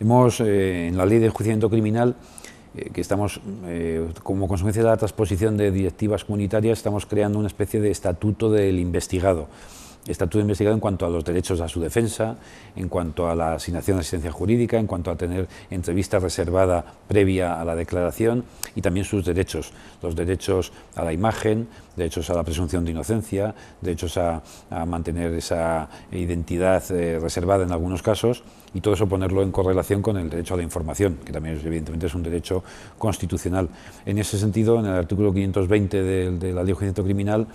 Hemos, eh, en la ley de enjuiciamiento criminal, eh, que estamos, eh, como consecuencia de la transposición de directivas comunitarias, estamos creando una especie de estatuto del investigado está todo investigado en cuanto a los derechos a su defensa, en cuanto a la asignación de asistencia jurídica, en cuanto a tener entrevista reservada previa a la declaración y también sus derechos, los derechos a la imagen, derechos a la presunción de inocencia, derechos a, mantener esa identidad eh, reservada en algunos casos y todo eso ponerlo en correlación con el derecho a la información, que también evidentemente es un derecho constitucional. En ese sentido, en el artículo 520 de, de la Ley Criminal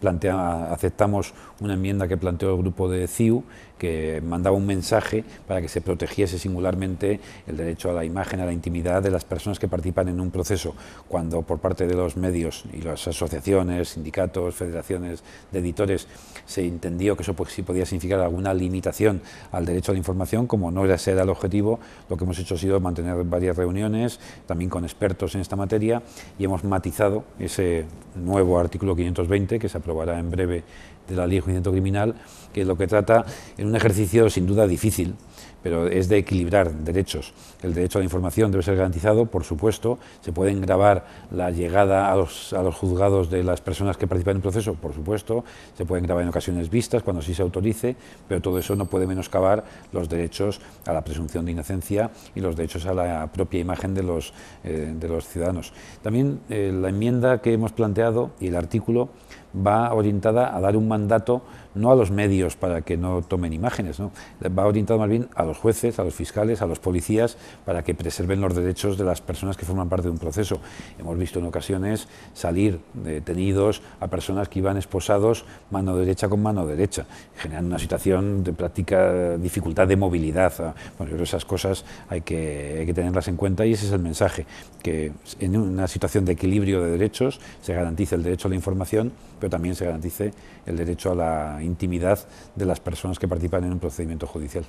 plantea, aceptamos una enmienda que planteó el grupo de CIU, que mandaba un mensaje para que se protegiese singularmente el derecho a la imagen, a la intimidad de las personas que participan en un proceso, cuando por parte de los medios y las asociaciones, sindicatos, federaciones de editores, se entendió que eso pues, sí podía significar alguna limitación al derecho a la información, como no era ese el objetivo, lo que hemos hecho ha sido mantener varias reuniones, también con expertos en esta materia, y hemos matizado ese nuevo artículo 520 que se ha ...probará en breve de la Ley de Criminal, que es lo que trata en un ejercicio sin duda difícil, pero es de equilibrar derechos. El derecho a la información debe ser garantizado, por supuesto, se pueden grabar la llegada a los, juzgados de las personas que participan en el proceso, por supuesto, se pueden grabar en ocasiones vistas cuando sí se autorice, pero todo eso no puede menoscabar los derechos a la presunción de inocencia y los derechos a la propia imagen de los, eh, de los ciudadanos. También eh, la enmienda que hemos planteado y el artículo va orientada a dar un mandato no a los medios para que no tomen imágenes, ¿no? va orientada más bien a los jueces, a los fiscales, a los policías, para que preserven los derechos de las personas que forman parte de un proceso. Hemos visto en ocasiones salir detenidos a personas que iban esposados mano derecha con mano derecha, generando una situación de práctica dificultad de movilidad. Bueno, esas cosas hay que, tenerlas en cuenta y ese es el mensaje, que en una situación de equilibrio de derechos se garantiza el derecho a la información, también se garantice el derecho a la intimidad de las personas que participan en un procedimiento judicial.